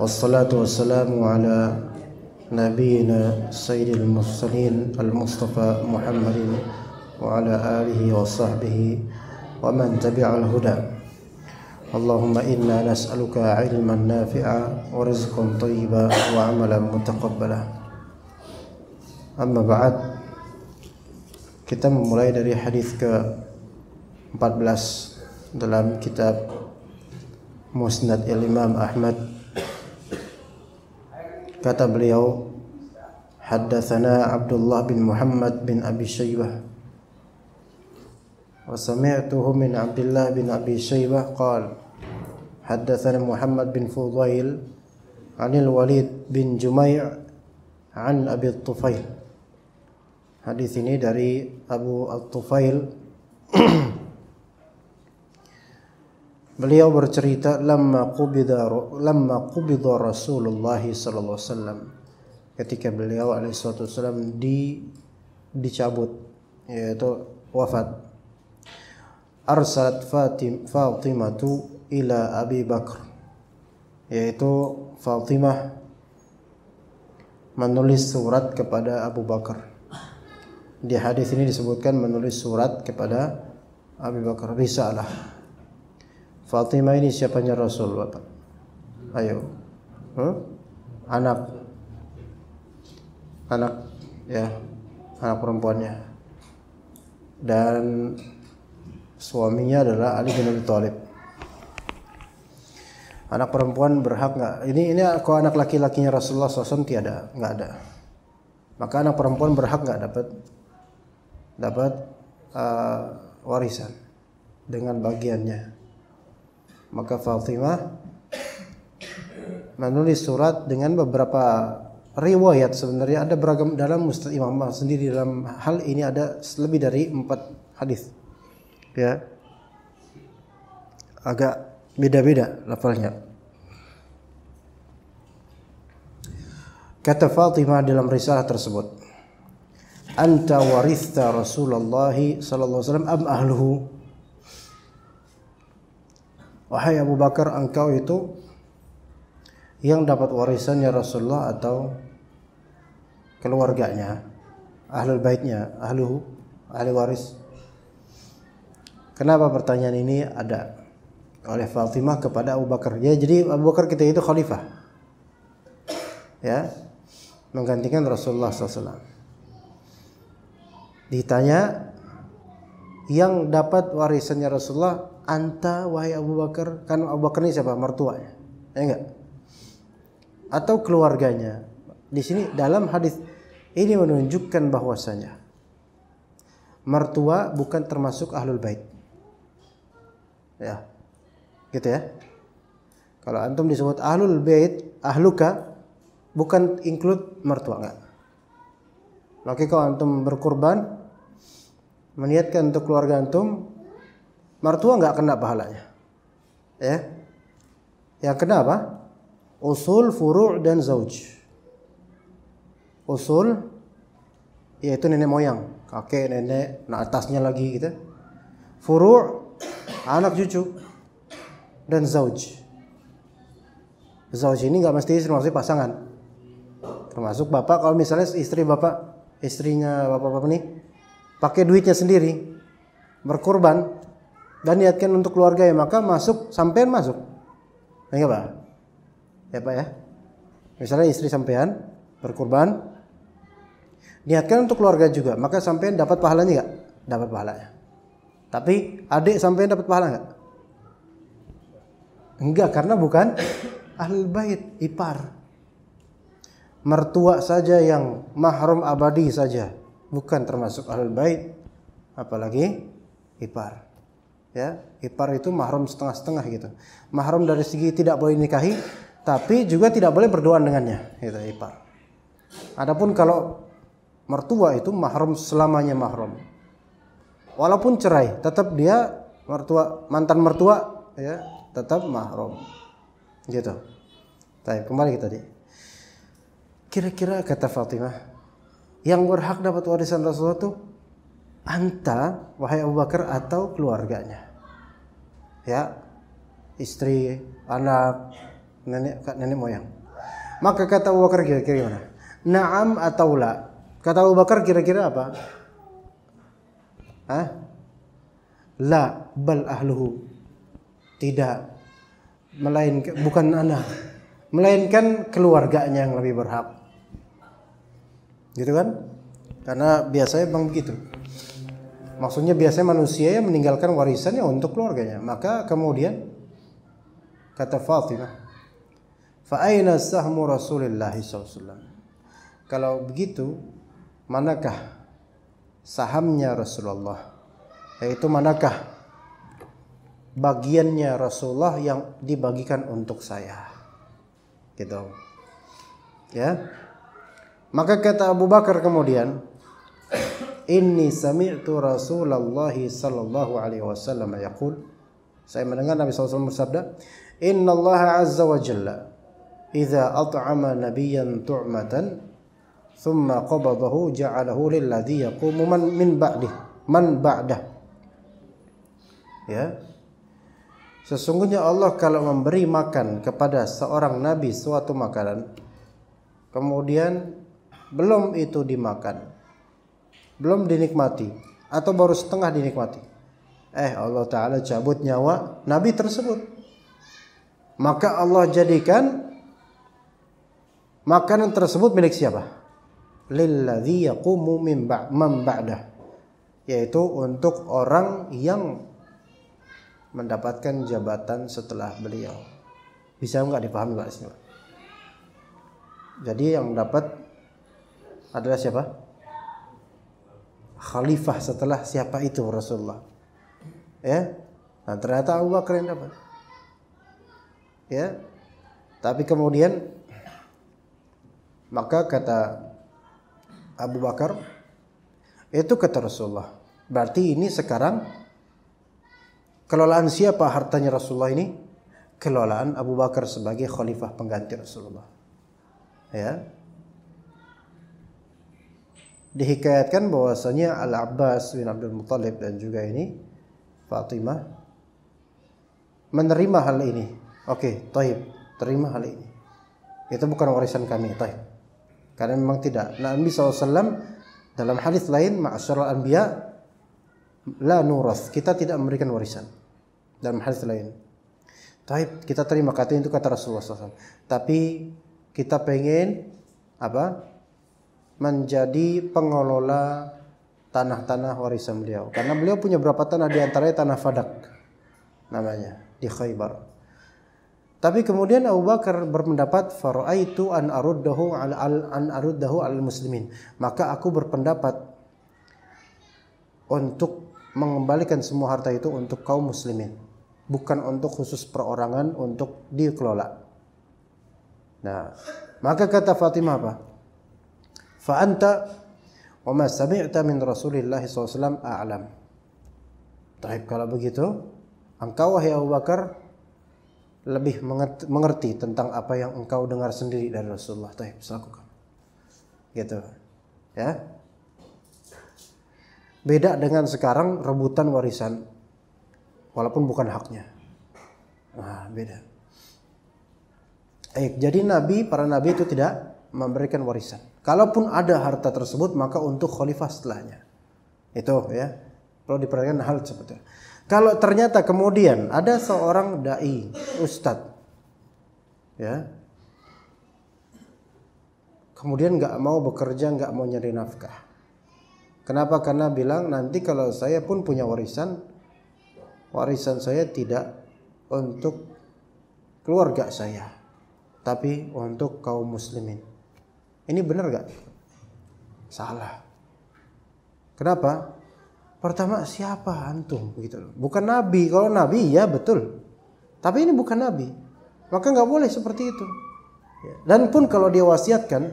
والصلاة والسلام على نبينا سيد المرسلين المصطفى محمد وعلى آله وصحبه ومن تبع الهدى اللهم إنا نسألك علما نافعا ورزقا طيبا وعملا متقبلا أما بعد kita memulai dari hadis ke-14 dalam kitab Musnad Imam Ahmad kata beliau haddatsana Abdullah bin Muhammad bin Abi Syaibah wa sami'tuhu min Abdullah bin Abi Syaibah qala haddatsana Muhammad bin Fudail anil Walid bin Jumai' an Abi Tufail hadis ini dari Abu Al-Tufail Beliau bercerita lama qubida lama qubida Rasulullah sallallahu alaihi wasallam ketika beliau alaihi wasallam di dicabut yaitu wafat. Arsalat Fatim Fatimatu ila Abi Bakr yaitu Fatimah menulis surat kepada Abu Bakar. Di hadis ini disebutkan menulis surat kepada Abu Bakar risalah Fatimah ini siapanya Rasul Bapak? Ayo. Hmm? Anak. Anak ya. Anak perempuannya. Dan suaminya adalah Ali bin Abi Thalib. Anak perempuan berhak nggak? Ini ini kalau anak laki-lakinya Rasulullah SAW tiada, nggak ada. Maka anak perempuan berhak nggak dapat dapat uh, warisan dengan bagiannya maka Fatimah menulis surat dengan beberapa riwayat sebenarnya ada beragam dalam Mustad Imam sendiri dalam hal ini ada lebih dari empat hadis ya agak beda-beda levelnya kata Fatimah dalam risalah tersebut anta waritha Rasulullah sallallahu alaihi wasallam am ahluhu Wahai Abu Bakar engkau itu yang dapat warisannya Rasulullah atau keluarganya, ahlul baitnya, ahlu ahli waris. Kenapa pertanyaan ini ada oleh Fatimah kepada Abu Bakar? Ya, jadi Abu Bakar kita itu khalifah. Ya, menggantikan Rasulullah SAW. Ditanya yang dapat warisannya Rasulullah anta wahai Abu Bakar kan Abu Bakar ini siapa mertuanya ya enggak atau keluarganya di sini dalam hadis ini menunjukkan bahwasanya mertua bukan termasuk ahlul bait ya gitu ya kalau antum disebut ahlul bait ahluka bukan include mertua enggak maka kalau antum berkurban meniatkan untuk keluarga antum Mertua nggak kena pahalanya. Ya. Yang kena apa? Usul, furu' dan zauj. Usul yaitu nenek moyang, kakek, nenek, na atasnya lagi gitu. Furu' anak cucu dan zauj. Zauj ini nggak mesti istri, maksudnya pasangan. Termasuk bapak kalau misalnya istri bapak, istrinya bapak-bapak ini, pakai duitnya sendiri berkorban dan niatkan untuk keluarga ya maka masuk sampean masuk ya pak ya pak ya misalnya istri sampean berkurban niatkan untuk keluarga juga maka sampean dapat pahalanya nggak dapat pahalanya tapi adik sampean dapat pahala nggak enggak karena bukan ahli bait ipar mertua saja yang mahrum abadi saja bukan termasuk ahli bait apalagi ipar ya ipar itu mahram setengah-setengah gitu mahram dari segi tidak boleh nikahi tapi juga tidak boleh berduaan dengannya gitu ipar adapun kalau mertua itu mahram selamanya mahram walaupun cerai tetap dia mertua mantan mertua ya tetap mahram gitu tapi kembali tadi, kira-kira kata Fatimah yang berhak dapat warisan Rasulullah itu? anta wahai Abu Bakar atau keluarganya ya istri anak nenek kak nenek moyang maka kata Abu Bakar kira-kira gimana naam atau la kata Abu Bakar kira-kira apa Hah? la bal ahluhu tidak melainkan bukan anak melainkan keluarganya yang lebih berhak gitu kan karena biasanya bang begitu Maksudnya biasanya manusia yang meninggalkan warisannya untuk keluarganya. Maka kemudian kata Fatimah, aina sahmu Rasulillah SAW." Kalau begitu, manakah sahamnya Rasulullah? Yaitu manakah bagiannya Rasulullah yang dibagikan untuk saya? Gitu. Ya. Maka kata Abu Bakar kemudian, Inni sami'tu Rasulullah sallallahu alaihi wasallam yaqul Saya mendengar Nabi SAW bersabda Inna Allah azza wa jalla Iza at'ama nabiyan tu'matan Thumma qabadahu ja'alahu lilladhi yaqumu man min ba'dih Man ba'dah Ya Sesungguhnya Allah kalau memberi makan kepada seorang nabi suatu makanan kemudian belum itu dimakan belum dinikmati atau baru setengah dinikmati. Eh Allah Ta'ala cabut nyawa Nabi tersebut. Maka Allah jadikan makanan tersebut milik siapa? Lilladhi yaqumu min ba'dah. Yaitu untuk orang yang mendapatkan jabatan setelah beliau. Bisa nggak dipahami Pak Jadi yang dapat adalah siapa? khalifah setelah siapa itu Rasulullah ya nah, ternyata Abu Bakar yang dapat ya tapi kemudian maka kata Abu Bakar itu kata Rasulullah berarti ini sekarang kelolaan siapa hartanya Rasulullah ini kelolaan Abu Bakar sebagai khalifah pengganti Rasulullah ya dihikayatkan bahwasanya Al-Abbas bin Abdul Muthalib dan juga ini Fatimah menerima hal ini. Oke, okay, taib, terima hal ini. Itu bukan warisan kami, taib. Karena memang tidak. Nabi SAW dalam hadis lain Al anbiya la nuras. Kita tidak memberikan warisan. Dalam hadis lain. Taib, kita terima kata itu kata Rasulullah SAW. Tapi kita pengen apa? menjadi pengelola tanah-tanah warisan beliau. Karena beliau punya berapa tanah di antaranya tanah Fadak namanya di Khaybar. Tapi kemudian Abu Bakar berpendapat faraitu an aruddahu al, al an aruddahu al muslimin. Maka aku berpendapat untuk mengembalikan semua harta itu untuk kaum muslimin, bukan untuk khusus perorangan untuk dikelola. Nah, maka kata Fatimah apa? fa anta wa ma sami'ta min عليه وسلم a'lam. Taib kalau begitu, engkau wahai Abu Bakar lebih mengerti tentang apa yang engkau dengar sendiri dari Rasulullah. Taib lakukan. Gitu. Ya. Beda dengan sekarang rebutan warisan walaupun bukan haknya. Nah, beda. Eh, jadi nabi, para nabi itu tidak memberikan warisan. Kalaupun ada harta tersebut maka untuk khalifah setelahnya. Itu ya. Perlu diperhatikan hal seperti itu. Kalau ternyata kemudian ada seorang dai, ustad, ya, kemudian nggak mau bekerja, nggak mau nyari nafkah. Kenapa? Karena bilang nanti kalau saya pun punya warisan, warisan saya tidak untuk keluarga saya, tapi untuk kaum muslimin. Ini benar gak? Salah. Kenapa? Pertama, siapa antum begitu loh. Bukan nabi. Kalau nabi ya betul. Tapi ini bukan nabi. Maka nggak boleh seperti itu. Ya. Dan pun kalau dia wasiatkan,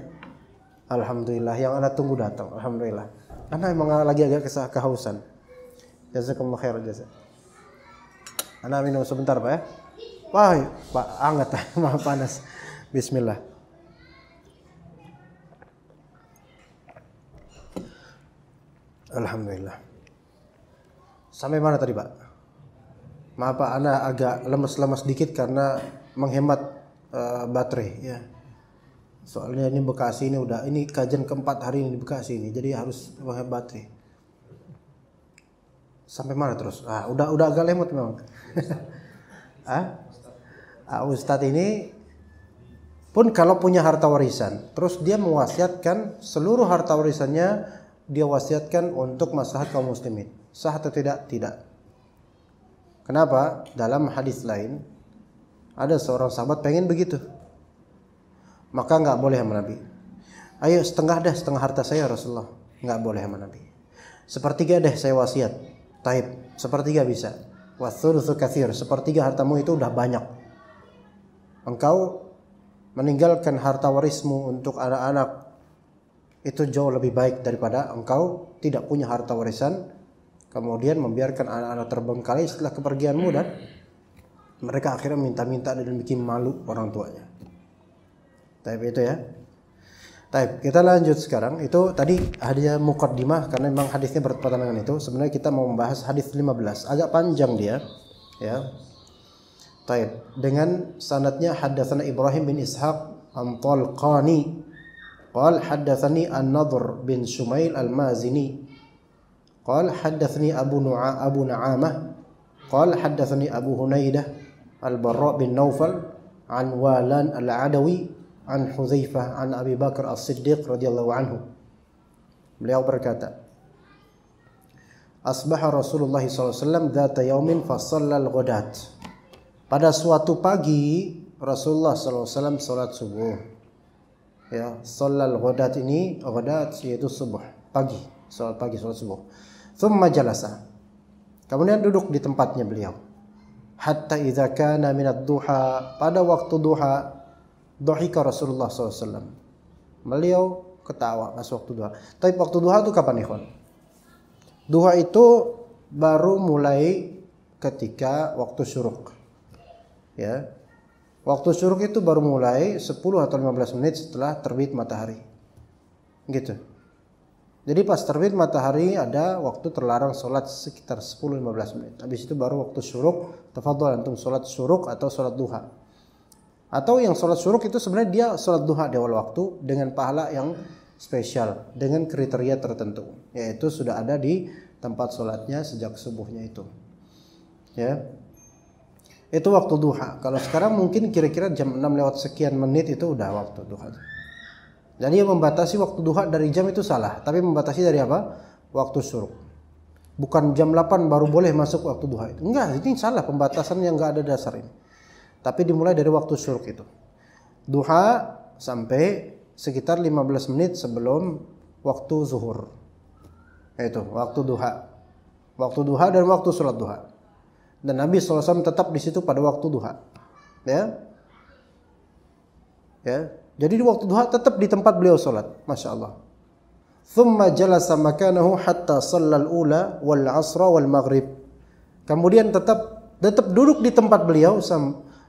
alhamdulillah yang anda tunggu datang. Alhamdulillah. Anak emang lagi agak kehausan. Jazakumullah khair jasa. Anak minum sebentar Pak ya. Wah, Pak anget, maaf panas. Bismillah. Alhamdulillah. Sampai mana tadi Pak? Maaf Pak, Anda agak lemes-lemes dikit karena menghemat uh, baterai ya. Soalnya ini Bekasi ini udah ini kajian keempat hari ini di Bekasi ini, jadi harus menghemat baterai. Sampai mana terus? Ah, udah udah agak lemot memang. ah? ah, Ustadz ini pun kalau punya harta warisan, terus dia mewasiatkan seluruh harta warisannya dia wasiatkan untuk maslahat kaum muslimin. Sah atau tidak? Tidak. Kenapa? Dalam hadis lain ada seorang sahabat pengen begitu. Maka nggak boleh sama Nabi. Ayo setengah dah setengah harta saya Rasulullah. Nggak boleh sama Nabi. Sepertiga deh saya wasiat. Taib. Sepertiga bisa. Wathuluthu kathir. Sepertiga hartamu itu udah banyak. Engkau meninggalkan harta warismu untuk anak-anak itu jauh lebih baik daripada engkau tidak punya harta warisan kemudian membiarkan anak-anak terbengkalai setelah kepergianmu dan mereka akhirnya minta-minta dan bikin malu orang tuanya. Tapi itu ya. Taib, kita lanjut sekarang. Itu tadi hadisnya mukaddimah karena memang hadisnya bertepatan dengan itu. Sebenarnya kita mau membahas hadis 15. Agak panjang dia, ya. Taib, dengan sanadnya hadatsana Ibrahim bin Ishaq an قال حدثني النضر بن شميل المازني قال حدثني أبو, نعا أبو نعامة قال حدثني أبو هنيدة البراء بن نوفل عن والان العدوي عن حذيفة عن أبي بكر الصديق رضي الله عنه beliau berkata Asbaha Rasulullah SAW data yaumin fasallal ghadat. Pada suatu pagi Rasulullah SAW salat subuh ya solal ghadat ini ghadat yaitu subuh pagi solat pagi solat subuh thumma jalasa kemudian duduk di tempatnya beliau hatta idza kana minad duha pada waktu duha dhahika Rasulullah SAW beliau ketawa pas waktu duha tapi waktu duha itu kapan ikhwan duha itu baru mulai ketika waktu syuruk ya Waktu syuruk itu baru mulai 10 atau 15 menit setelah terbit matahari. Gitu. Jadi pas terbit matahari ada waktu terlarang sholat sekitar 10-15 menit. Habis itu baru waktu syuruk, tafadhol antum sholat syuruk atau sholat duha. Atau yang sholat syuruk itu sebenarnya dia sholat duha di awal waktu dengan pahala yang spesial, dengan kriteria tertentu. Yaitu sudah ada di tempat sholatnya sejak subuhnya itu. Ya, itu waktu duha. Kalau sekarang mungkin kira-kira jam 6 lewat sekian menit itu udah waktu duha. jadi ia membatasi waktu duha dari jam itu salah, tapi membatasi dari apa? Waktu suruh Bukan jam 8 baru boleh masuk waktu duha itu. Enggak, ini salah pembatasan yang enggak ada dasar ini. Tapi dimulai dari waktu suruh itu. Duha sampai sekitar 15 menit sebelum waktu zuhur. Itu waktu duha. Waktu duha dan waktu sholat duha dan Nabi SAW tetap di situ pada waktu duha. Ya. Ya. Jadi di waktu duha tetap di tempat beliau solat. Masya Allah. Thumma jalasa makanahu hatta sallal ula wal asra wal maghrib. Kemudian tetap tetap duduk di tempat beliau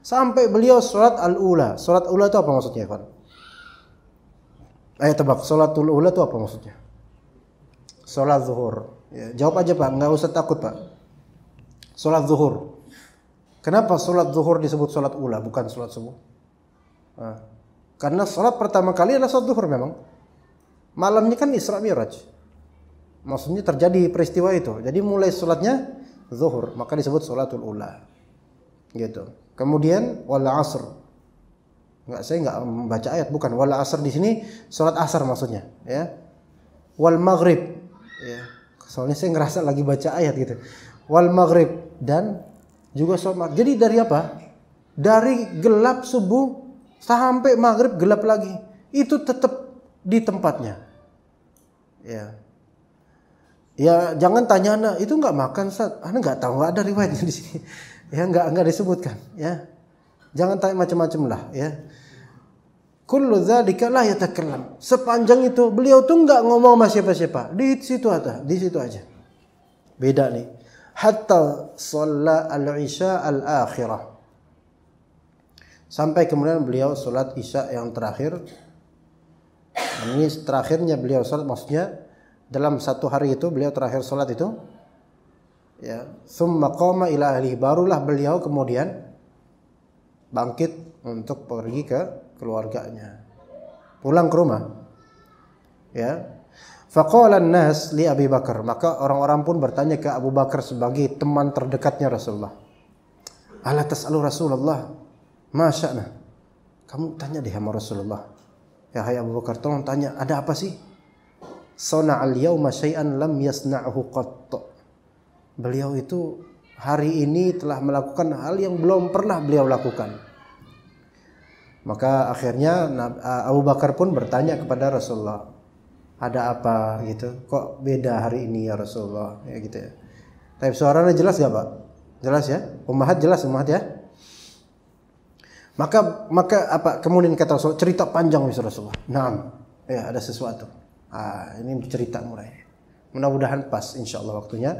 sampai beliau solat al ula. Sholat ula itu apa maksudnya, kan? Ayo tebak, salatul ula itu apa maksudnya? Solat zuhur. Ya, jawab aja Pak, nggak usah takut Pak. Sholat zuhur. Kenapa sholat zuhur disebut sholat ula, bukan sholat subuh? Nah, karena sholat pertama kali adalah sholat zuhur memang. Malamnya kan Isra Miraj. Maksudnya terjadi peristiwa itu. Jadi mulai sholatnya zuhur, maka disebut sholatul ula. Gitu. Kemudian wal asr. Enggak saya enggak membaca ayat bukan wal asr di sini sholat Asr maksudnya, ya. Wal maghrib. Ya. Soalnya saya ngerasa lagi baca ayat gitu. Wal maghrib dan juga sholat Jadi dari apa? Dari gelap subuh sampai maghrib gelap lagi. Itu tetap di tempatnya. Ya. Ya jangan tanya anak itu nggak makan saat anak nggak tahu nggak ada riwayatnya di sini ya nggak nggak disebutkan ya jangan tanya macam-macam lah ya kullu dzalika ya sepanjang itu beliau tuh nggak ngomong sama siapa-siapa di situ aja di situ aja beda nih hatta sholat al-isya al-akhirah sampai kemudian beliau sholat isya yang terakhir dan ini terakhirnya beliau sholat maksudnya dalam satu hari itu beliau terakhir sholat itu ya summa qama ila ahli barulah beliau kemudian bangkit untuk pergi ke keluarganya pulang ke rumah ya Fakohlan nas li Abi Bakar, maka orang-orang pun bertanya ke Abu Bakar sebagai teman terdekatnya Rasulullah. Ala tas'alu Rasulullah, ma sya'na? Kamu tanya deh sama Rasulullah. Ya hai Abu Bakar, tolong tanya, ada apa sih? Sona al yauma syai'an lam yasna'hu qatt. Beliau itu hari ini telah melakukan hal yang belum pernah beliau lakukan. Maka akhirnya Abu Bakar pun bertanya kepada Rasulullah, ada apa gitu kok beda hari ini ya Rasulullah ya gitu ya tapi suaranya jelas gak pak jelas ya pemahat jelas pemahat ya maka maka apa kemudian kata Rasulullah cerita panjang bisa Rasulullah nah ya ada sesuatu ah ini cerita mulai mudah-mudahan pas insya Allah waktunya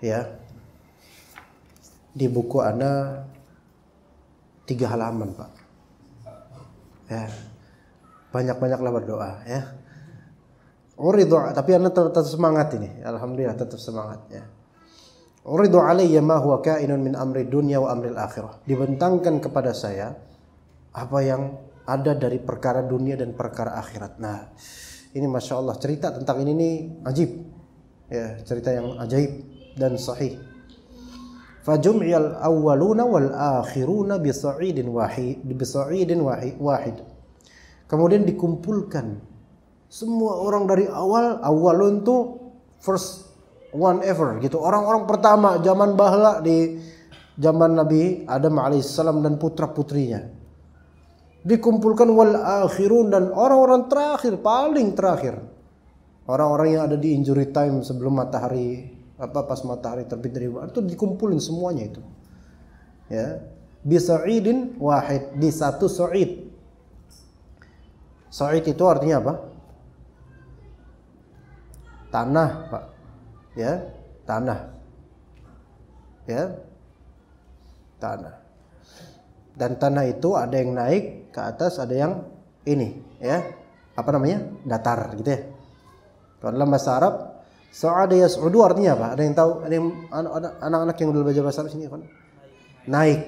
ya di buku anda tiga halaman pak ya banyak-banyaklah berdoa ya Uridu oh, tapi anda tetap, tetap semangat ini. Alhamdulillah tetap semangat ya. Uridu oh, alayya ma huwa kainun min amri dunya wa amri akhirah. Dibentangkan kepada saya apa yang ada dari perkara dunia dan perkara akhirat. Nah, ini masya Allah cerita tentang ini nih ajib, ya cerita yang ajaib dan sahih. Fajum'iyal awwaluna wal akhiruna bi sa'idin wahid bi sa'idin wahid. Kemudian dikumpulkan semua orang dari awal awal tuh first one ever gitu orang-orang pertama zaman bahla di zaman Nabi Adam alaihissalam dan putra putrinya dikumpulkan wal akhirun dan orang-orang terakhir paling terakhir orang-orang yang ada di injury time sebelum matahari apa pas matahari terbit dari itu dikumpulin semuanya itu ya bisa idin wahid di satu said said itu artinya apa tanah pak ya tanah ya tanah dan tanah itu ada yang naik ke atas ada yang ini ya apa namanya datar gitu ya kalau dalam bahasa Arab so so yas'udu artinya apa? Ada yang tahu? Ada yang anak-anak yang udah belajar bahasa Arab sini kan? Naik.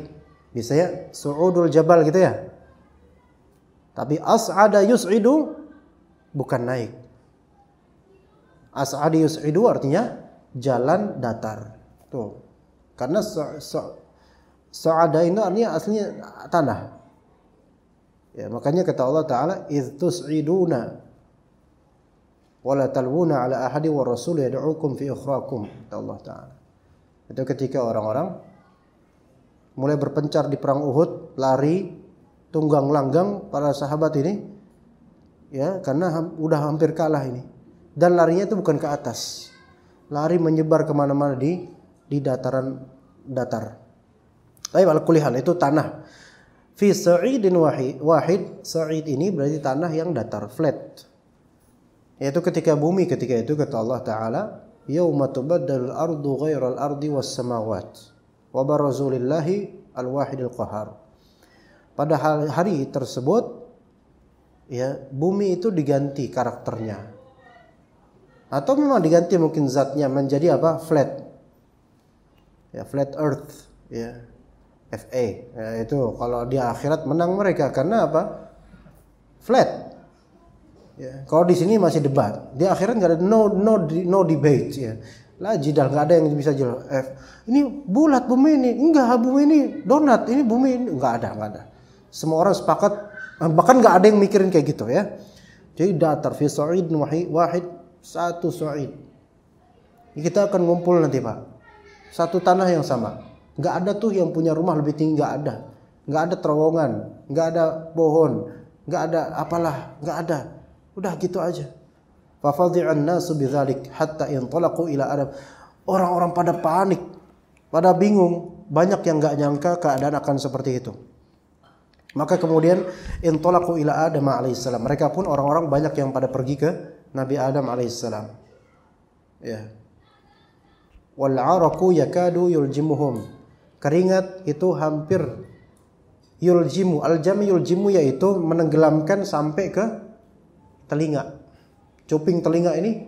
Biasanya su'udul jabal gitu ya. Tapi as ada yus'idu bukan naik. As'adi yus'idu artinya jalan datar. Tuh. Karena so, so, Sa'ada so ini artinya aslinya tanah. Ya, makanya kata Allah Ta'ala iz tus'iduna wala talwuna ala ahadi wa rasul yad'ukum fi ukhrakum kata Allah Ta'ala. Itu ketika orang-orang mulai berpencar di perang Uhud, lari tunggang langgang para sahabat ini ya karena ham, udah hampir kalah ini dan larinya itu bukan ke atas lari menyebar kemana-mana di di dataran datar tapi kalau kulihan itu tanah fi sa'idin wahid sa'id ini berarti tanah yang datar flat yaitu ketika bumi ketika itu kata Allah taala yauma tubaddalul ardu ghairal ardi was samawat wa barazulillahi al wahidil qahar pada hari tersebut ya bumi itu diganti karakternya atau memang diganti mungkin zatnya menjadi apa flat ya flat earth ya FA ya, itu kalau di akhirat menang mereka karena apa flat ya kalau di sini masih debat di akhirat nggak ada no no no debate ya lah jidal nggak ada yang bisa jelas F ini bulat bumi ini enggak bumi ini donat ini bumi ini nggak ada nggak ada semua orang sepakat bahkan nggak ada yang mikirin kayak gitu ya jadi datar fi wahid satu soid kita akan ngumpul nanti pak satu tanah yang sama nggak ada tuh yang punya rumah lebih tinggi nggak ada nggak ada terowongan nggak ada pohon nggak ada apalah nggak ada udah gitu aja fafadhi'an nasu bidzalik hatta intalaqu ila adam orang-orang pada panik pada bingung banyak yang nggak nyangka keadaan akan seperti itu maka kemudian intolaku ila Adam alaihissalam. Mereka pun orang-orang banyak yang pada pergi ke Nabi Adam alaihissalam. Ya. Wal araku yakadu yuljimuhum. Keringat itu hampir yuljimu. Aljam yuljimu yaitu menenggelamkan sampai ke telinga. Cuping telinga ini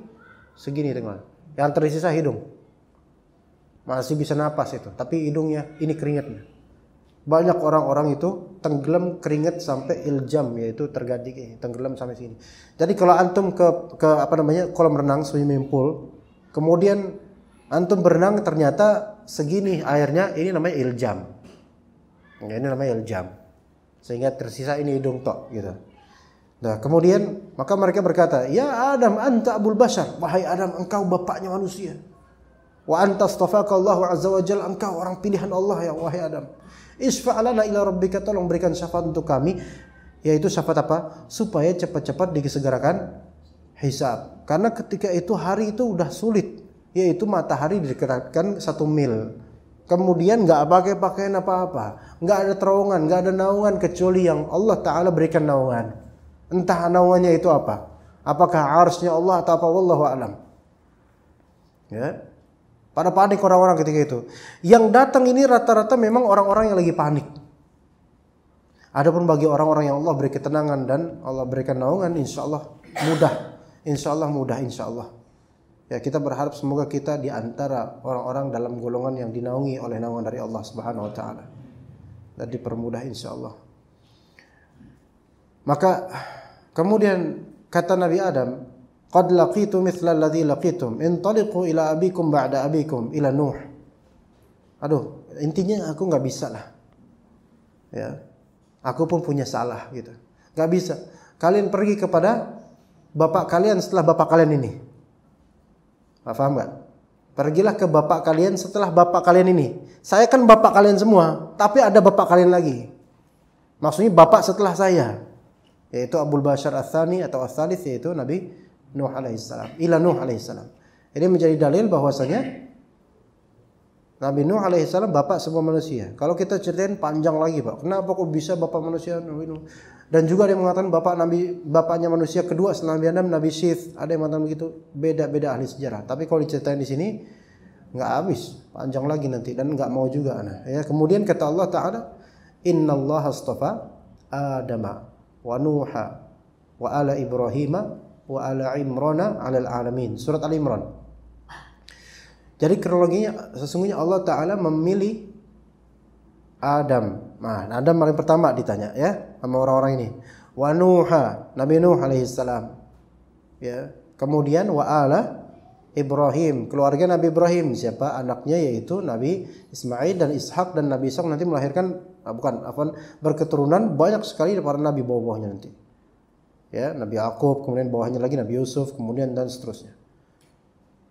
segini dengan yang tersisa hidung. Masih bisa napas itu, tapi hidungnya ini keringatnya. Banyak orang-orang itu tenggelam keringet sampai iljam yaitu terganti tenggelam sampai sini. Jadi kalau antum ke ke apa namanya kolam renang swimming pool, kemudian antum berenang ternyata segini airnya ini namanya iljam. Ya, ini namanya iljam. Sehingga tersisa ini hidung tok gitu. Nah, kemudian maka mereka berkata, "Ya Adam, anta abul bashar." Wahai Adam, engkau bapaknya manusia. Wa anta astafaka Allah azza wa jalla, engkau orang pilihan Allah ya wahai Adam. Isfa'lana ila rabbika tolong berikan syafaat untuk kami yaitu syafaat apa? Supaya cepat-cepat disegerakan hisab. Karena ketika itu hari itu udah sulit, yaitu matahari didekatkan satu mil. Kemudian nggak pakai pakaian apa-apa, nggak ada terowongan, nggak ada naungan kecuali yang Allah Taala berikan naungan. Entah naungannya itu apa, apakah arsnya Allah atau apa, wallahu alam. Ya, pada panik orang-orang ketika itu. Yang datang ini rata-rata memang orang-orang yang lagi panik. Adapun bagi orang-orang yang Allah beri ketenangan dan Allah berikan naungan, insya Allah mudah, insya Allah mudah, insya Allah. Ya kita berharap semoga kita di antara orang-orang dalam golongan yang dinaungi oleh naungan dari Allah Subhanahu Wa Taala dan dipermudah insya Allah. Maka kemudian kata Nabi Adam, qad laqitu mithla alladhi laqitum intaliqu ila abikum ba'da abikum ila nuh aduh intinya aku nggak bisa lah ya aku pun punya salah gitu nggak bisa kalian pergi kepada bapak kalian setelah bapak kalian ini paham enggak? pergilah ke bapak kalian setelah bapak kalian ini saya kan bapak kalian semua tapi ada bapak kalian lagi maksudnya bapak setelah saya yaitu Abdul Bashar Athani atau Asalis yaitu Nabi Nuh alaihissalam, ila Nuh alaihissalam. Ini menjadi dalil bahwasanya Nabi Nuh alaihissalam bapak semua manusia. Kalau kita ceritain panjang lagi, Pak. Kenapa kok bisa bapak manusia Nabi Nuh? Dan juga ada yang mengatakan bapak Nabi bapaknya manusia kedua setelah Nabi Adam, Nabi Syif Ada yang mengatakan begitu. Beda-beda ahli sejarah. Tapi kalau diceritain di sini nggak habis, panjang lagi nanti dan nggak mau juga anak. Ya, kemudian kata Allah Taala, Inna Allah astafa Adama wa Nuha wa ala Ibrahim wa ala imrana alal alamin surat al imran jadi kronologinya sesungguhnya Allah taala memilih Adam nah Adam paling pertama ditanya ya sama orang-orang ini wa nuha nabi nuh alaihissalam ya kemudian wa ala Ibrahim keluarga Nabi Ibrahim siapa anaknya yaitu Nabi Ismail dan Ishak dan Nabi Ishak nanti melahirkan ah, bukan apa berketurunan banyak sekali para nabi bawah-bawahnya nanti ya Nabi Yakub kemudian bawahnya lagi Nabi Yusuf kemudian dan seterusnya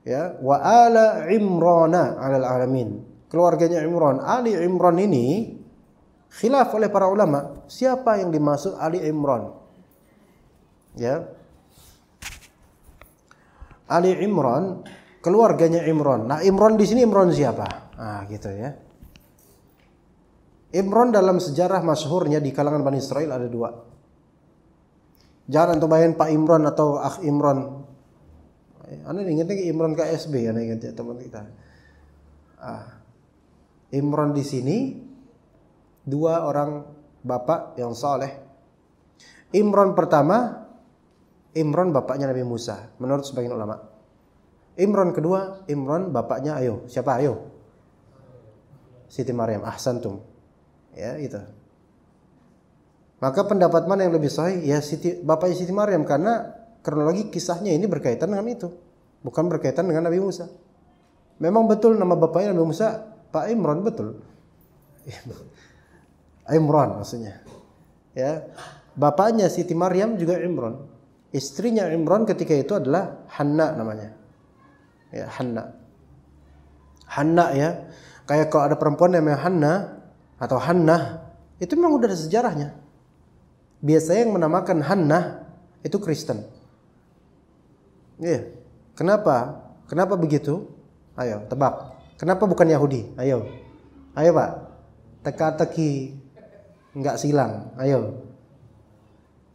ya wa ala Imrana alal alamin keluarganya Imran Ali Imran ini khilaf oleh para ulama siapa yang dimaksud Ali Imran ya Ali Imran keluarganya Imran nah Imran di sini Imran siapa ah gitu ya Imran dalam sejarah masyhurnya di kalangan Bani Israel ada dua Jangan antum bayangin Pak Imron atau Akh Imron. Anda ingatnya ke Imron KSB ya, ingat ya teman kita. Ah. Imron di sini dua orang bapak yang soleh. Imron pertama, Imron bapaknya Nabi Musa menurut sebagian ulama. Imron kedua, Imron bapaknya Ayo. Siapa Ayo? Siti Maryam, Ahsantum. Ya, itu. Maka pendapat mana yang lebih sahih? Ya Siti, Bapak Siti Maryam karena kronologi kisahnya ini berkaitan dengan itu. Bukan berkaitan dengan Nabi Musa. Memang betul nama bapaknya Nabi Musa Pak Imran betul. Imran maksudnya. Ya. Bapaknya Siti Maryam juga Imran. Istrinya Imran ketika itu adalah Hanna namanya. Ya, Hanna. Hanna ya. Kayak kalau ada perempuan yang namanya Hanna atau Hannah, itu memang udah ada sejarahnya biasanya yang menamakan Hannah itu Kristen. Iya. Yeah. Kenapa? Kenapa begitu? Ayo, tebak. Kenapa bukan Yahudi? Ayo. Ayo, Pak. Teka-teki nggak silang. Ayo.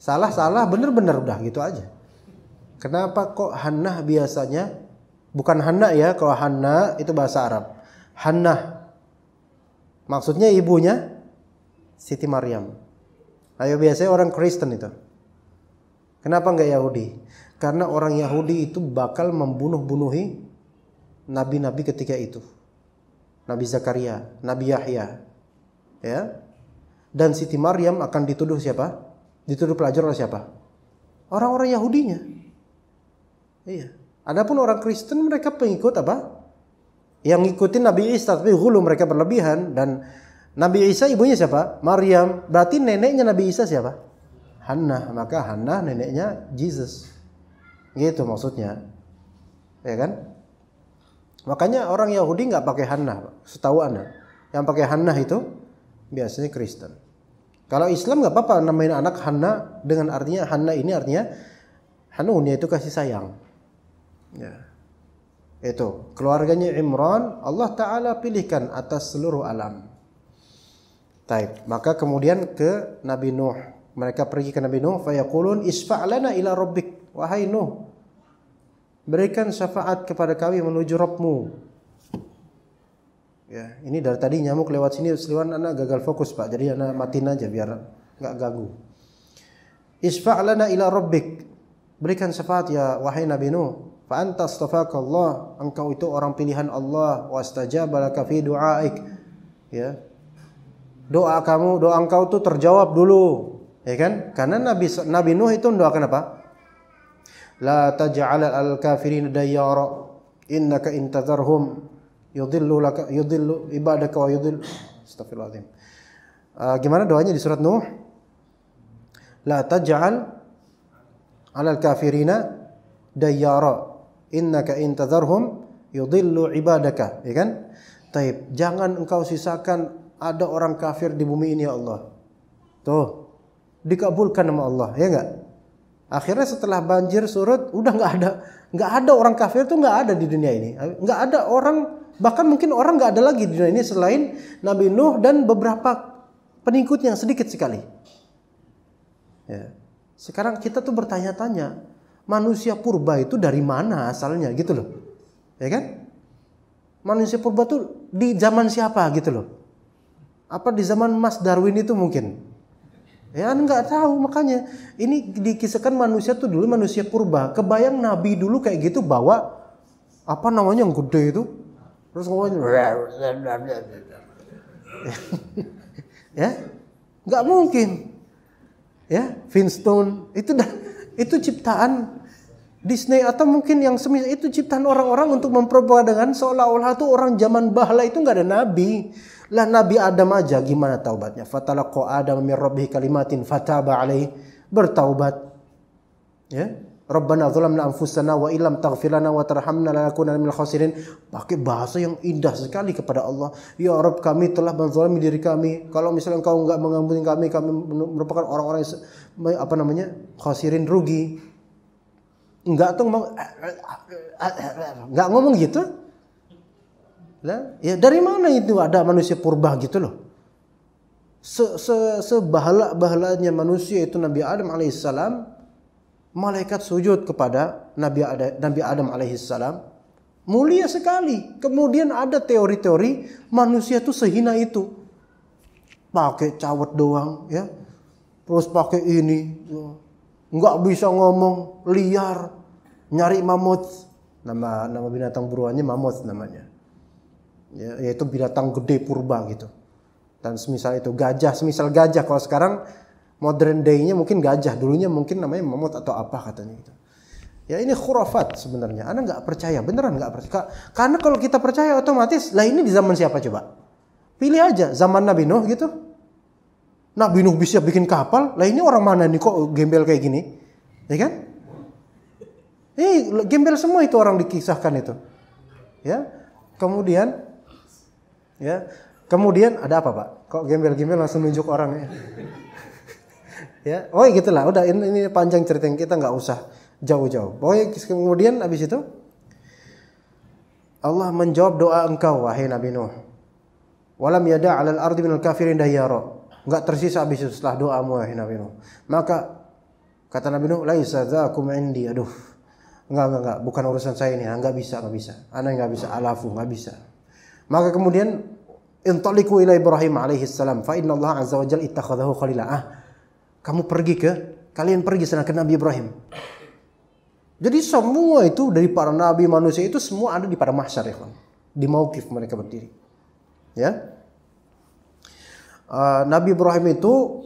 Salah-salah bener-bener udah gitu aja. Kenapa kok Hannah biasanya bukan Hannah ya, kalau Hannah itu bahasa Arab. Hannah maksudnya ibunya Siti Maryam. Ayo biasanya orang Kristen itu. Kenapa enggak Yahudi? Karena orang Yahudi itu bakal membunuh-bunuhi nabi-nabi ketika itu. Nabi Zakaria, Nabi Yahya. Ya. Dan Siti Maryam akan dituduh siapa? Dituduh pelajar oleh siapa? Orang-orang Yahudinya. Iya. Adapun orang Kristen mereka pengikut apa? Yang ngikutin Nabi Isa tapi hulu mereka berlebihan dan Nabi Isa ibunya siapa? Maryam. Berarti neneknya Nabi Isa siapa? Hannah. Maka Hannah neneknya Jesus. Gitu maksudnya. Ya kan? Makanya orang Yahudi nggak pakai Hannah, setahu Anda. Yang pakai Hannah itu biasanya Kristen. Kalau Islam nggak apa-apa namain anak Hannah dengan artinya Hannah ini artinya unia itu kasih sayang. Ya. Itu keluarganya Imran Allah Taala pilihkan atas seluruh alam. Taib. Maka kemudian ke Nabi Nuh. Mereka pergi ke Nabi Nuh. Fayaqulun isfa'lana ila rabbik. Wahai Nuh. Berikan syafaat kepada kami menuju Rabbmu. Ya, ini dari tadi nyamuk lewat sini seliwan anak gagal fokus Pak. Jadi anak matiin aja biar nggak ganggu. Isfa'lana ila rabbik. Berikan syafaat ya wahai Nabi Nuh. Fa anta Allah, engkau itu orang pilihan Allah, Was laka fi du'aik. Ya doa kamu, doa engkau tuh terjawab dulu. Ya kan? Karena Nabi Nabi Nuh itu mendoakan apa? La taj'al al-kafirin dayyara innaka intadharhum yudhillu laka yudhillu ibadaka wa yudhillu astagfirullahalazim. Uh, eh, gimana doanya di surat Nuh? La taj'al 'alal kafirina dayyara innaka intadharhum yudhillu ibadaka, ya kan? Taib, jangan engkau sisakan ada orang kafir di bumi ini ya Allah. Tuh, dikabulkan sama Allah, ya enggak? Akhirnya setelah banjir surut, udah nggak ada, nggak ada orang kafir tuh nggak ada di dunia ini. Nggak ada orang, bahkan mungkin orang nggak ada lagi di dunia ini selain Nabi Nuh dan beberapa yang sedikit sekali. Ya. Sekarang kita tuh bertanya-tanya, manusia purba itu dari mana asalnya gitu loh, ya kan? Manusia purba tuh di zaman siapa gitu loh? Apa di zaman Mas Darwin itu mungkin? Ya, nggak tahu makanya ini dikisahkan manusia tuh dulu manusia purba. Kebayang nabi dulu kayak gitu bawa apa namanya yang gede itu terus ngomong ya nggak mungkin ya Finstone itu dah, itu ciptaan Disney atau mungkin yang semis itu ciptaan orang-orang untuk dengan seolah-olah tuh orang zaman bahla itu nggak ada nabi lah Nabi Adam aja gimana taubatnya? Fatalaqo Adam min rabbih kalimatin fataba alaih. Bertaubat. Ya. Rabbana zulamna anfusana wa illam taghfir wa tarhamna lanakunanna minal khasirin. Pakai bahasa yang indah sekali kepada Allah. Ya Rabb kami telah menzalimi diri kami. Kalau misalnya engkau enggak mengampuni kami, kami merupakan orang-orang yang apa namanya? khasirin rugi. Enggak tuh enggak eh, eh, eh, ngomong gitu ya dari mana itu ada manusia purba gitu loh? Se -se Sebahala-bahalanya manusia itu Nabi Adam alaihissalam, malaikat sujud kepada Nabi Adam, Nabi Adam alaihissalam. Mulia sekali. Kemudian ada teori-teori manusia itu sehina itu. Pakai cawet doang ya. Terus pakai ini. Ya. Nggak bisa ngomong liar. Nyari mamut. Nama nama binatang buruannya mamut namanya ya, yaitu binatang gede purba gitu dan semisal itu gajah semisal gajah kalau sekarang modern day-nya mungkin gajah dulunya mungkin namanya mamut atau apa katanya gitu ya ini khurafat sebenarnya anda nggak percaya beneran nggak percaya karena kalau kita percaya otomatis lah ini di zaman siapa coba pilih aja zaman Nabi Nuh gitu Nabi Nuh bisa bikin kapal lah ini orang mana nih kok gembel kayak gini ya kan eh, gembel semua itu orang dikisahkan itu ya kemudian Ya. Kemudian ada apa, Pak? Kok gembel-gembel langsung nunjuk orang ya? ya, oh ya gitulah. Udah ini, ini panjang cerita yang kita nggak usah jauh-jauh. Oh, kemudian habis itu Allah menjawab doa engkau wahai Nabi Nuh. Walam yada 'alal ardi minal kafirin dayyara. Nggak tersisa habis itu setelah doamu wahai Nabi Nuh. Maka kata Nabi Nuh, "Laisa zakum indi." Aduh. Enggak, enggak, enggak, bukan urusan saya ini. Enggak bisa, enggak bisa. Anak enggak bisa, alafu enggak bisa. Maka kemudian intaliku ila Ibrahim alaihi salam fa inna Allah azza wa jalla ittakhadhahu khalila. Ah, kamu pergi ke kalian pergi sana ke Nabi Ibrahim. Jadi semua itu dari para nabi manusia itu semua ada di pada mahsyar ya kan. Di mauqif mereka berdiri. Ya. Uh, nabi Ibrahim itu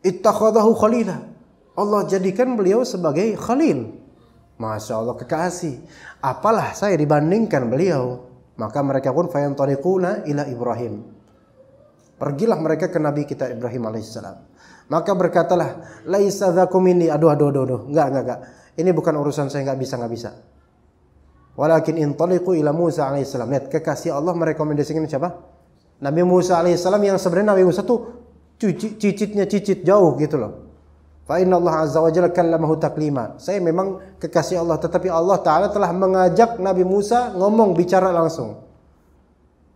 ittakhadhahu khalila. Allah jadikan beliau sebagai khalil. Masya Allah kekasih. Apalah saya dibandingkan beliau. Maka mereka pun fayantariquna ila Ibrahim. Pergilah mereka ke Nabi kita Ibrahim alaihissalam. Maka berkatalah, laisa dzakum ini. Aduh, aduh, aduh, aduh. Enggak, enggak, enggak. Ini bukan urusan saya enggak bisa, enggak bisa. Walakin intaliqu ila Musa alaihissalam. Lihat kekasih Allah merekomendasikan siapa? Nabi Musa alaihissalam yang sebenarnya Nabi Musa tuh cicitnya cicit jauh gitu loh. Fa inna Allah azza wa jalla kallamahu taklima. Saya memang kekasih Allah tetapi Allah taala telah mengajak Nabi Musa ngomong bicara langsung.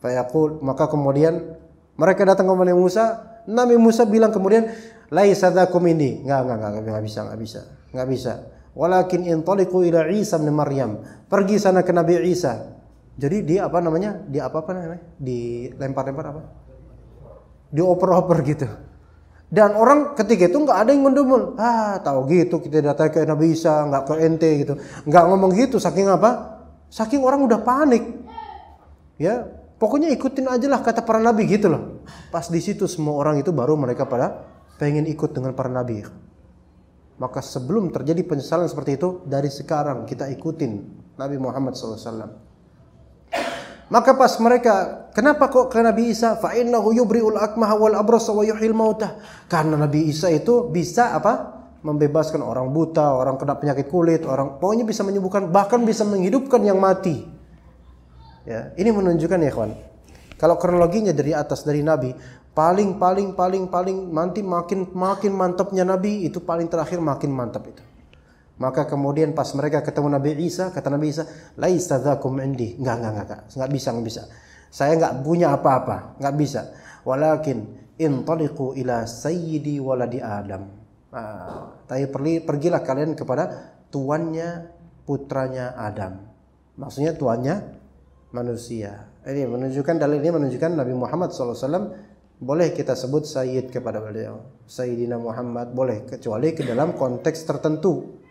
Fa yaqul maka kemudian mereka datang kepada Nabi Musa, Nabi Musa bilang kemudian laisa dzakum ini. Enggak enggak enggak enggak bisa enggak bisa. Enggak bisa. Walakin intaliqu ila Isa bin Maryam. Pergi sana ke Nabi Isa. Jadi dia apa namanya? Dia apa apa namanya? Dilempar-lempar apa? Dioper-oper gitu dan orang ketiga itu nggak ada yang mendumul ah tahu gitu kita datang ke Nabi Isa nggak ke NT gitu nggak ngomong gitu saking apa saking orang udah panik ya pokoknya ikutin aja lah kata para nabi gitu loh pas di situ semua orang itu baru mereka pada pengen ikut dengan para nabi maka sebelum terjadi penyesalan seperti itu dari sekarang kita ikutin Nabi Muhammad SAW maka pas mereka, kenapa kok ke Nabi Isa? Fa innahu yubri'ul akmaha wal abrasa wa yuhil mautah. Karena Nabi Isa itu bisa apa? Membebaskan orang buta, orang kena penyakit kulit, orang pokoknya bisa menyembuhkan, bahkan bisa menghidupkan yang mati. Ya, ini menunjukkan ya kawan. Kalau kronologinya dari atas dari Nabi, paling paling paling paling nanti makin makin mantapnya Nabi itu paling terakhir makin mantap itu. Maka kemudian pas mereka ketemu Nabi Isa, kata Nabi Isa, "Laisa dzakum indi." Enggak, enggak, enggak, enggak bisa, enggak bisa. Saya enggak punya apa-apa, enggak bisa. Walakin taliqu ila sayyidi waladi Adam. Nah, tapi pergi, pergilah kalian kepada tuannya putranya Adam. Maksudnya tuannya manusia. Ini menunjukkan dalil ini menunjukkan Nabi Muhammad SAW boleh kita sebut sayyid kepada beliau. Sayyidina Muhammad boleh kecuali ke dalam konteks tertentu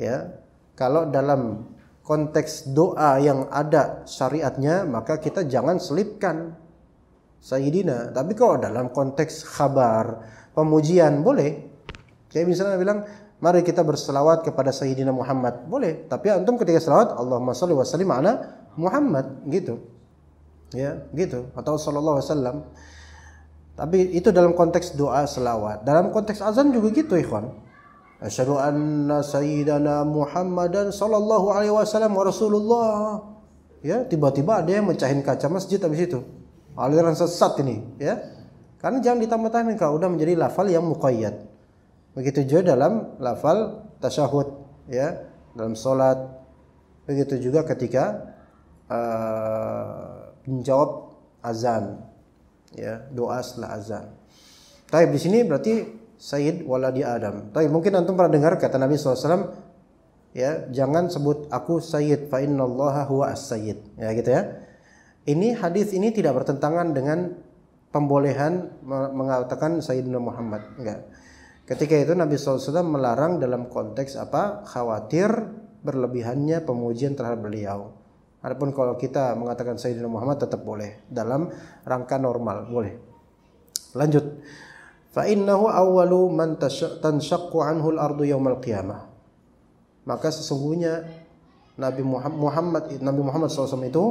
ya kalau dalam konteks doa yang ada syariatnya maka kita jangan selipkan Sayyidina tapi kalau dalam konteks khabar pemujian boleh kayak misalnya bilang mari kita berselawat kepada Sayyidina Muhammad boleh tapi antum ketika selawat Allahumma sholli wa sallim ala Muhammad gitu ya gitu atau sallallahu alaihi wasallam tapi itu dalam konteks doa selawat dalam konteks azan juga gitu ikhwan Asyhadu anna sayyidana Muhammadan sallallahu alaihi wasallam wa rasulullah. Ya, tiba-tiba ada yang mencahin kaca masjid habis itu. Aliran sesat ini, ya. Karena jangan ditambah-tambahin kalau udah menjadi lafal yang muqayyad. Begitu juga dalam lafal tasyahud, ya, dalam salat. Begitu juga ketika uh, menjawab azan, ya, doa setelah azan. Tapi di sini berarti Sayyid waladi Adam. Tapi mungkin antum pernah dengar kata Nabi SAW, ya jangan sebut aku Sayyid, fa innallaha huwa as-Sayyid. Ya gitu ya. Ini hadis ini tidak bertentangan dengan pembolehan mengatakan Sayyidina Muhammad. Enggak. Ketika itu Nabi SAW melarang dalam konteks apa? Khawatir berlebihannya pemujian terhadap beliau. Adapun kalau kita mengatakan Sayyidina Muhammad tetap boleh dalam rangka normal, boleh. Lanjut fa innahu awwalu man tanshaqqu anhu al-ardu yaumal qiyamah maka sesungguhnya Nabi Muhammad Nabi Muhammad SAW itu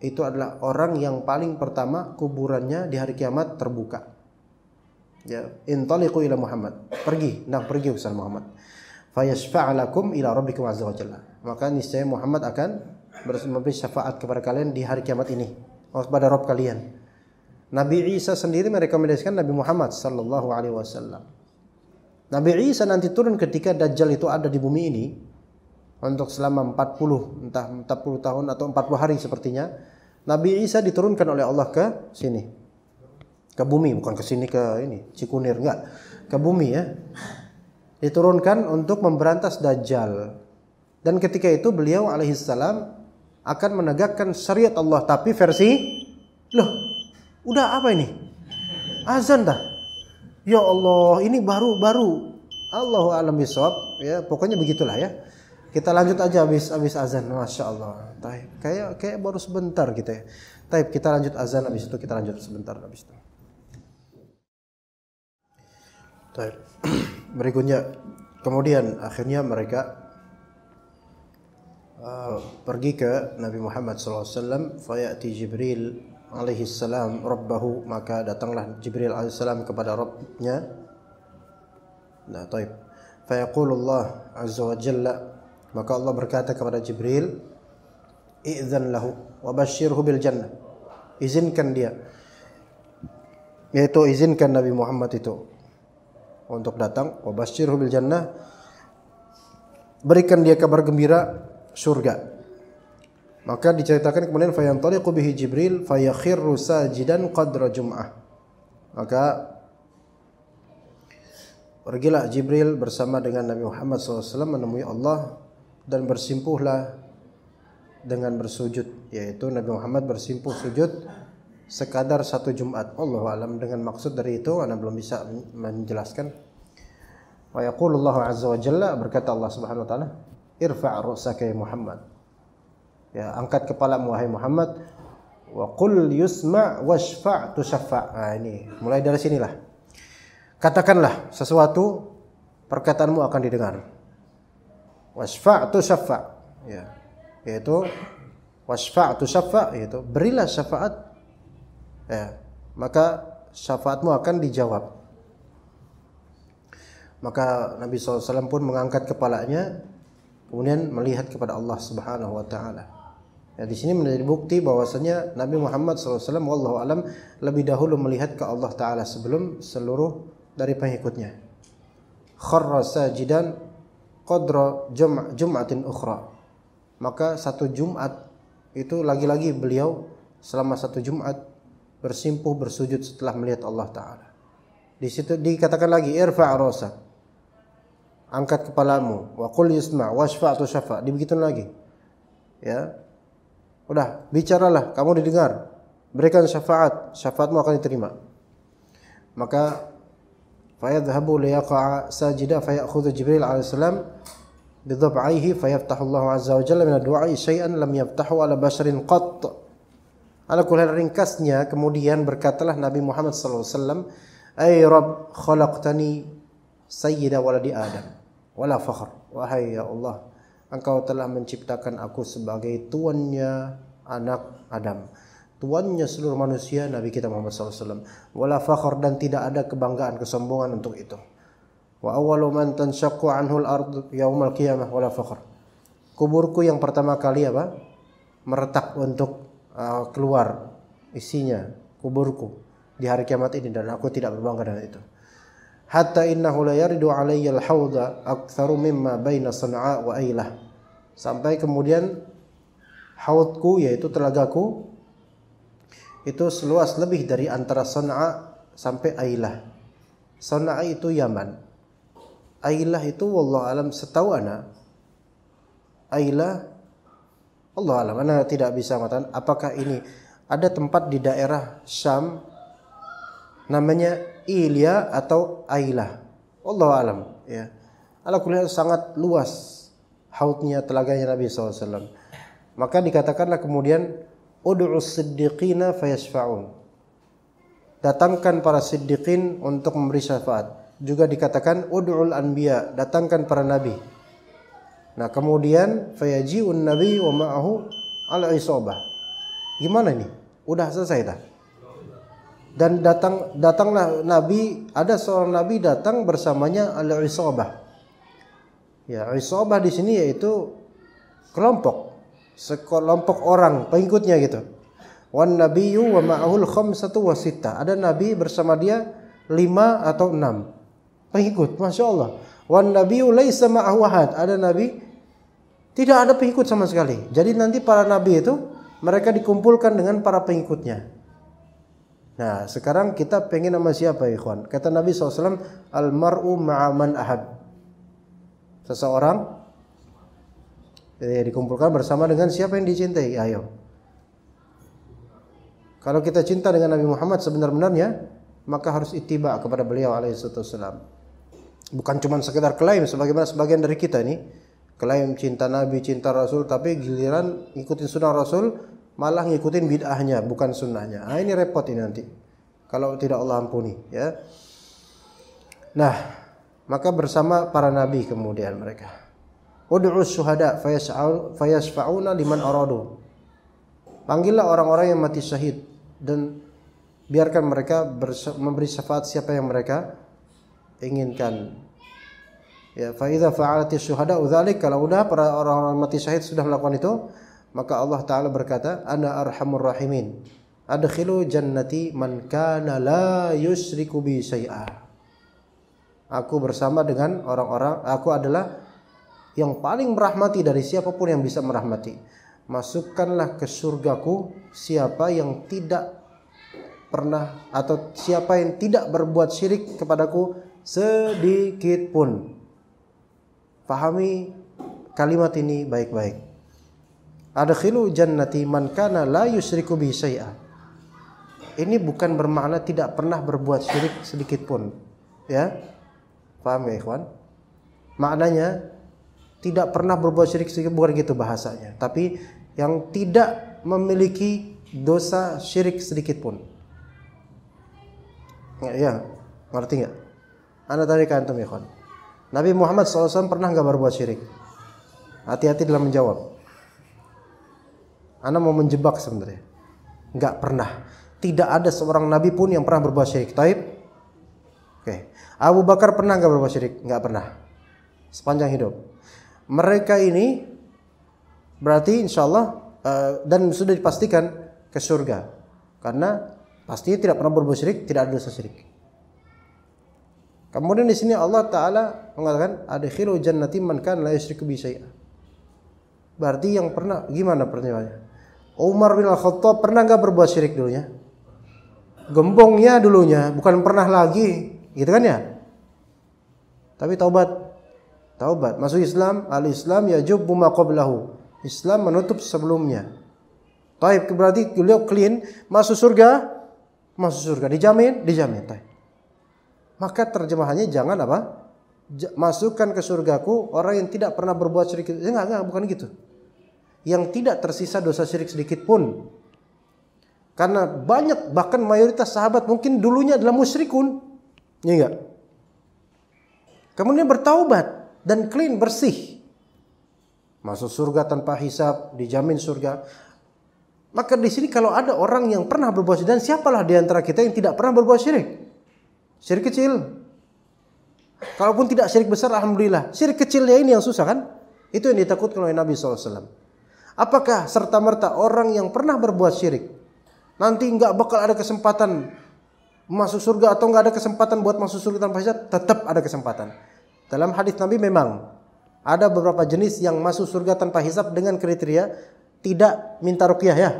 itu adalah orang yang paling pertama kuburannya di hari kiamat terbuka. Ya, intaliqu ila Muhammad. Pergi, nah pergi usan Muhammad. Fayashfa'alakum ila rabbikum azza wa jalla. Maka niscaya Muhammad akan memberi syafaat kepada kalian di hari kiamat ini. Oh, kepada Rob kalian. Nabi Isa sendiri merekomendasikan Nabi Muhammad sallallahu alaihi wasallam. Nabi Isa nanti turun ketika Dajjal itu ada di bumi ini untuk selama 40 entah 40 tahun atau 40 hari sepertinya. Nabi Isa diturunkan oleh Allah ke sini. Ke bumi bukan ke sini ke ini Cikunir enggak. Ke bumi ya. Diturunkan untuk memberantas Dajjal. Dan ketika itu beliau alaihissalam akan menegakkan syariat Allah tapi versi loh Udah apa ini? Azan dah. Ya Allah, ini baru-baru. Allahu alam bisawab. Ya, pokoknya begitulah ya. Kita lanjut aja habis habis azan. Masya Allah. Taib. Kayak kayak baru sebentar gitu ya. Taib, kita lanjut azan habis itu kita lanjut sebentar habis itu. Taib. Berikutnya kemudian akhirnya mereka Uh, pergi ke Nabi Muhammad SAW fayati Jibril salam rabbahu maka datanglah Jibril salam kepada Rabbnya nah taib fayaqulullah azza wa jalla maka Allah berkata kepada Jibril i'zan lahu wa bashirhu bil jannah izinkan dia yaitu izinkan Nabi Muhammad itu untuk datang wa bashirhu bil jannah berikan dia kabar gembira surga maka diceritakan kemudian fayantariqu bihi Jibril fayakhirru sajidan qadra jum'ah. Maka pergilah Jibril bersama dengan Nabi Muhammad SAW menemui Allah dan bersimpuhlah dengan bersujud yaitu Nabi Muhammad bersimpuh sujud sekadar satu Jumat Allah alam dengan maksud dari itu anda belum bisa menjelaskan wa yaqulullahu Allah azza wa jalla berkata Allah Subhanahu wa taala irfa' ra'saka ya Muhammad Ya, angkat kepala wahai Muhammad wa qul yusma washfa tushaffa. Nah, ini mulai dari sinilah. Katakanlah sesuatu perkataanmu akan didengar. Washfa tushaffa. Ya. Yaitu washfa tushaffa yaitu berilah syafaat. Ya. Maka syafaatmu akan dijawab. Maka Nabi SAW pun mengangkat kepalanya kemudian melihat kepada Allah Subhanahu wa taala. Ya, di sini menjadi bukti bahwasanya Nabi Muhammad SAW, wallahu alam, lebih dahulu melihat ke Allah Taala sebelum seluruh dari pengikutnya. Kharra sajidan qadra jum'atin ukhra. Maka satu Jumat itu lagi-lagi beliau selama satu Jumat bersimpuh bersujud setelah melihat Allah Taala. Di situ dikatakan lagi irfa' rosa. Angkat kepalamu wa qul yusma' washfa' syafa. Dibegitu lagi. Ya, Udah, bicaralah, kamu didengar. Berikan syafaat, syafaatmu akan diterima. Maka fayadhhabu liyaqa'a sajida fayakhudhu Jibril alaihissalam bidhab'ihi fayaftahu Allah azza wa jalla min ad-du'a syai'an lam yaftahu ala basharin qat. Ala kulli ringkasnya kemudian berkatalah Nabi Muhammad sallallahu alaihi wasallam, "Ai Rabb khalaqtani sayyida waladi Adam wala fakhr." Wahai ya Allah, Engkau telah menciptakan aku sebagai tuannya anak Adam. Tuannya seluruh manusia Nabi kita Muhammad SAW. Wala fakhr dan tidak ada kebanggaan kesombongan untuk itu. Wa awwalu man anhu anhul ard yaumal qiyamah wala fakhr Kuburku yang pertama kali apa? Meretak untuk uh, keluar isinya kuburku di hari kiamat ini dan aku tidak berbangga dengan itu hatta innahu la yaridu alayya al-hawda aktsaru mimma baina Sana'a wa Ailah. Sampai kemudian haudku yaitu telagaku itu seluas lebih dari antara Sana'a sampai Ailah. Sana'a itu Yaman. Ailah itu wallah alam setahu ana Ailah Allah alam ana tidak bisa mengatakan apakah ini ada tempat di daerah Syam namanya Ilya atau Aila. Allah alam ya. Ala sangat luas hautnya telaganya Nabi SAW. Maka dikatakanlah kemudian Udu'us siddiqina fayasfa'un. Datangkan para siddiqin untuk memberi syafaat. Juga dikatakan Udu'ul anbiya, datangkan para nabi. Nah, kemudian fayaji'un nabi wa ma'ahu al isobah Gimana nih? Udah selesai dah dan datang datanglah nabi ada seorang nabi datang bersamanya al-isabah. Ya, isabah di sini yaitu kelompok sekelompok orang pengikutnya gitu. Wan nabiyyu wa ma'ahul khamsatu wasita. Ada nabi bersama dia lima atau enam pengikut. Masya Allah. Wan nabiyyu laisa ma'ahu ahad. Ada nabi tidak ada pengikut sama sekali. Jadi nanti para nabi itu mereka dikumpulkan dengan para pengikutnya. Nah, sekarang kita pengen nama siapa, ikhwan? Kata Nabi SAW, Al-mar'u ma'aman ahab. Seseorang eh, dikumpulkan bersama dengan siapa yang dicintai. Ayo. Kalau kita cinta dengan Nabi Muhammad sebenar-benarnya, maka harus itiba kepada beliau alaihissalam. Bukan cuma sekedar klaim sebagaimana sebagian dari kita ini klaim cinta Nabi, cinta Rasul, tapi giliran ikutin sunnah Rasul malah ngikutin bid'ahnya bukan sunnahnya. Ah ini repot ini nanti. Kalau tidak Allah ampuni ya. Nah, maka bersama para nabi kemudian mereka. Ud'u syuhada fayasfa'una liman aradu. Panggillah orang-orang yang mati syahid dan biarkan mereka memberi syafaat siapa yang mereka inginkan. Ya, fa idza fa'alati syuhada udzalik kalau udah para orang-orang mati syahid sudah melakukan itu, maka Allah Ta'ala berkata, Ana arhamur rahimin. Adkhilu jannati man kana la yusriku bi syai'a Aku bersama dengan orang-orang, aku adalah yang paling merahmati dari siapapun yang bisa merahmati. Masukkanlah ke surgaku siapa yang tidak pernah atau siapa yang tidak berbuat syirik kepadaku sedikit pun. Pahami kalimat ini baik-baik. Ada adkhilu jannati man kana la yusyriku bi syai'a. Ini bukan bermakna tidak pernah berbuat syirik sedikit pun. Ya. Paham ya, ikhwan? Maknanya tidak pernah berbuat syirik sedikit bukan gitu bahasanya, tapi yang tidak memiliki dosa syirik sedikit pun. Ya, ya. ngerti nggak? Anda tadi kan antum ikhwan. Nabi Muhammad SAW pernah nggak berbuat syirik? Hati-hati dalam menjawab. Anda mau menjebak sebenarnya. Nggak pernah. Tidak ada seorang nabi pun yang pernah berbuat syirik. Taib? Oke. Abu Bakar pernah nggak berbuat syirik? Nggak pernah. Sepanjang hidup. Mereka ini berarti insya Allah uh, dan sudah dipastikan ke surga. Karena pastinya tidak pernah berbuat syirik, tidak ada dosa syirik. Kemudian di sini Allah Taala mengatakan ada jannati man kan la yusyriku bi Berarti yang pernah gimana pertanyaannya? Umar bin Al-Khattab pernah nggak berbuat syirik dulunya? Gembongnya dulunya, bukan pernah lagi, gitu kan ya? Tapi taubat, taubat. Masuk Islam, al-Islam ya buma qablahu. Islam menutup sebelumnya. Taib berarti beliau clean, masuk surga, masuk surga dijamin dijamin taib. maka terjemahannya jangan apa masukkan ke surgaku orang yang tidak pernah berbuat syirik ya enggak enggak bukan gitu yang tidak tersisa dosa syirik sedikit pun. Karena banyak bahkan mayoritas sahabat mungkin dulunya adalah musyrikun. Ya enggak? Kemudian bertaubat dan clean bersih. Masuk surga tanpa hisap dijamin surga. Maka di sini kalau ada orang yang pernah berbuat syirik dan siapalah di antara kita yang tidak pernah berbuat syirik? Syirik kecil. Kalaupun tidak syirik besar alhamdulillah. Syirik kecilnya ini yang susah kan? Itu yang ditakutkan oleh Nabi SAW. Apakah serta-merta orang yang pernah berbuat syirik nanti nggak bakal ada kesempatan masuk surga atau nggak ada kesempatan buat masuk surga tanpa hisab? Tetap ada kesempatan. Dalam hadis Nabi memang ada beberapa jenis yang masuk surga tanpa hisap dengan kriteria tidak minta rukyah ya.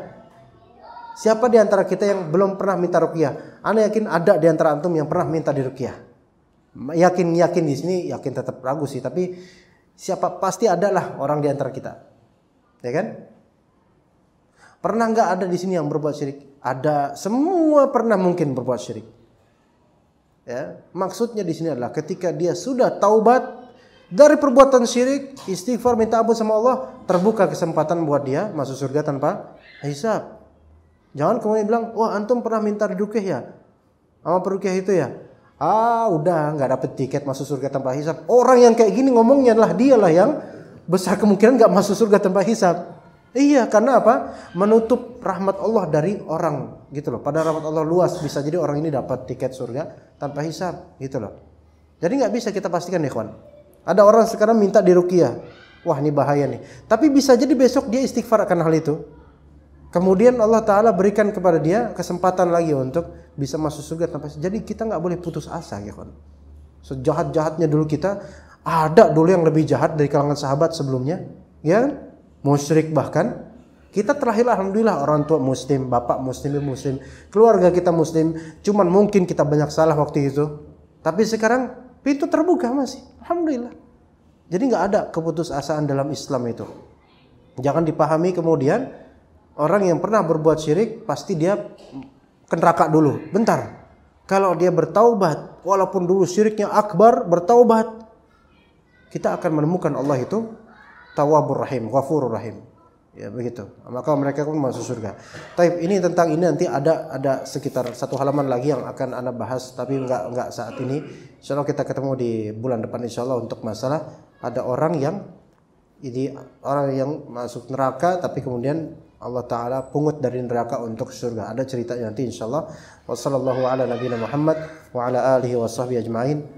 Siapa di antara kita yang belum pernah minta rukyah? Anda yakin ada di antara antum yang pernah minta di rukyah? Yakin yakin di sini yakin tetap ragu sih, tapi siapa pasti adalah orang di antara kita Ya kan? Pernah nggak ada di sini yang berbuat syirik? Ada, semua pernah mungkin berbuat syirik. Ya, maksudnya di sini adalah ketika dia sudah taubat dari perbuatan syirik, istighfar minta ampun sama Allah, terbuka kesempatan buat dia masuk surga tanpa hisab. Jangan kemudian bilang, "Wah, antum pernah minta rukyah, ya?" Sama perukiah itu ya. Ah, udah nggak dapet tiket masuk surga tanpa hisab. Orang yang kayak gini ngomongnya adalah dialah yang besar kemungkinan nggak masuk surga tanpa hisab Iya, karena apa? Menutup rahmat Allah dari orang gitu loh. Pada rahmat Allah luas bisa jadi orang ini dapat tiket surga tanpa hisab gitu loh. Jadi nggak bisa kita pastikan ya kawan. Ada orang sekarang minta dirukiah. Wah ini bahaya nih. Tapi bisa jadi besok dia istighfar akan hal itu. Kemudian Allah Ta'ala berikan kepada dia kesempatan lagi untuk bisa masuk surga tanpa hisab Jadi kita nggak boleh putus asa ya kawan. Sejahat-jahatnya dulu kita ada dulu yang lebih jahat dari kalangan sahabat sebelumnya, ya kan? Musyrik bahkan. Kita terakhir alhamdulillah orang tua muslim, bapak muslim, muslim, keluarga kita muslim. Cuman mungkin kita banyak salah waktu itu. Tapi sekarang pintu terbuka masih. Alhamdulillah. Jadi nggak ada keputusasaan dalam Islam itu. Jangan dipahami kemudian orang yang pernah berbuat syirik pasti dia ke dulu. Bentar. Kalau dia bertaubat, walaupun dulu syiriknya akbar, bertaubat, kita akan menemukan Allah itu tawabur rahim, ghafurur rahim. Ya begitu. Maka mereka pun masuk surga. Tapi ini tentang ini nanti ada ada sekitar satu halaman lagi yang akan anda bahas tapi enggak enggak saat ini. Insyaallah kita ketemu di bulan depan insya Allah untuk masalah ada orang yang ini orang yang masuk neraka tapi kemudian Allah taala pungut dari neraka untuk surga. Ada cerita nanti insya Allah. Wassalamu'alaikum warahmatullahi wabarakatuh.